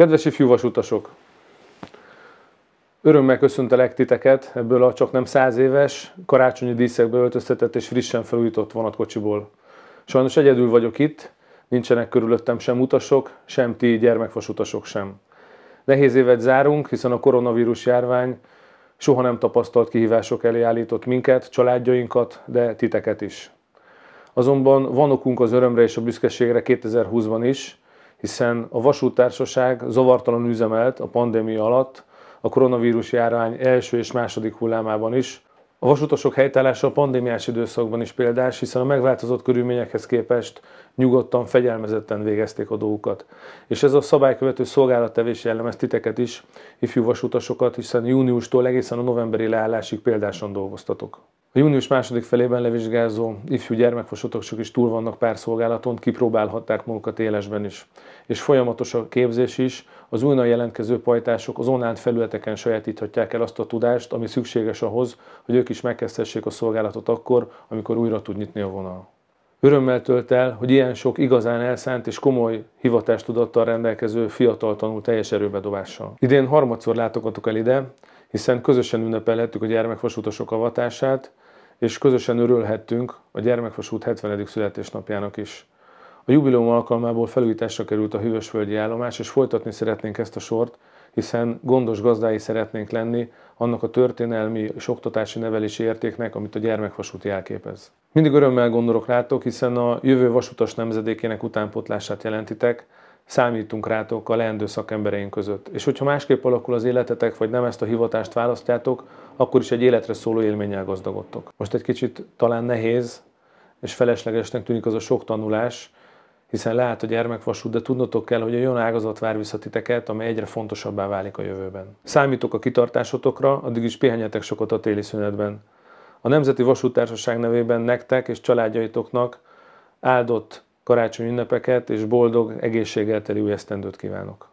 Kedves ifjú vasutasok! Örömmel köszöntelek titeket ebből a csak nem száz éves, karácsonyi díszekbe öltöztetett és frissen felújított vonatkocsiból. Sajnos egyedül vagyok itt, nincsenek körülöttem sem utasok, sem ti gyermekvasutasok sem. Nehéz évet zárunk, hiszen a koronavírus járvány soha nem tapasztalt kihívások elé állított minket, családjainkat, de titeket is. Azonban van okunk az örömre és a büszkeségre 2020-ban is, hiszen a vasútársaság zavartalan üzemelt a pandémia alatt, a koronavírus járvány első és második hullámában is. A vasutasok helytállása a pandémiás időszakban is példás, hiszen a megváltozott körülményekhez képest nyugodtan, fegyelmezetten végezték a dolgokat. És ez a szabálykövető szolgálattevés jellemez titeket is, ifjú vasutasokat, hiszen júniustól egészen a novemberi leállásig példáson dolgoztatok. A június második felében levizsgázó ifjú gyermekfosotoksok is túl vannak pár szolgálaton, kipróbálhatták magukat élesben is. És folyamatos a képzés is, az újna jelentkező pajtások az online felületeken sajátíthatják el azt a tudást, ami szükséges ahhoz, hogy ők is megkezdhessék a szolgálatot akkor, amikor újra tud nyitni a vonal. Örömmel tölt el, hogy ilyen sok igazán elszánt és komoly hivatástudattal rendelkező fiatal tanul teljes erőbedobással. Idén harmadszor látogatok el ide, hiszen közösen ünnepelhettük a gyermekvasútosok avatását, és közösen örülhettünk a gyermekvasút 70. születésnapjának is. A jubileum alkalmából felújításra került a hűvösvölgyi állomás, és folytatni szeretnénk ezt a sort, hiszen gondos gazdái szeretnénk lenni annak a történelmi és oktatási nevelési értéknek, amit a gyermekvasút jelképez. Mindig örömmel gondolok rátok, hiszen a jövő vasutas nemzedékének utánpotlását jelentitek, számítunk rátok a leendő szakembereink között. És hogyha másképp alakul az életetek, vagy nem ezt a hivatást választjátok, akkor is egy életre szóló élménnyel gazdagodtok. Most egy kicsit talán nehéz és feleslegesnek tűnik az a sok tanulás, hiszen lehet a gyermekvasút, de tudnotok kell, hogy a olyan ágazat vár vissza titeket, amely egyre fontosabbá válik a jövőben. Számítok a kitartásotokra, addig is pihenjetek sokat a téli szünetben. A Nemzeti Vasútársaság nevében nektek és családjaitoknak áldott karácsony ünnepeket, és boldog, egészséggel új esztendőt kívánok!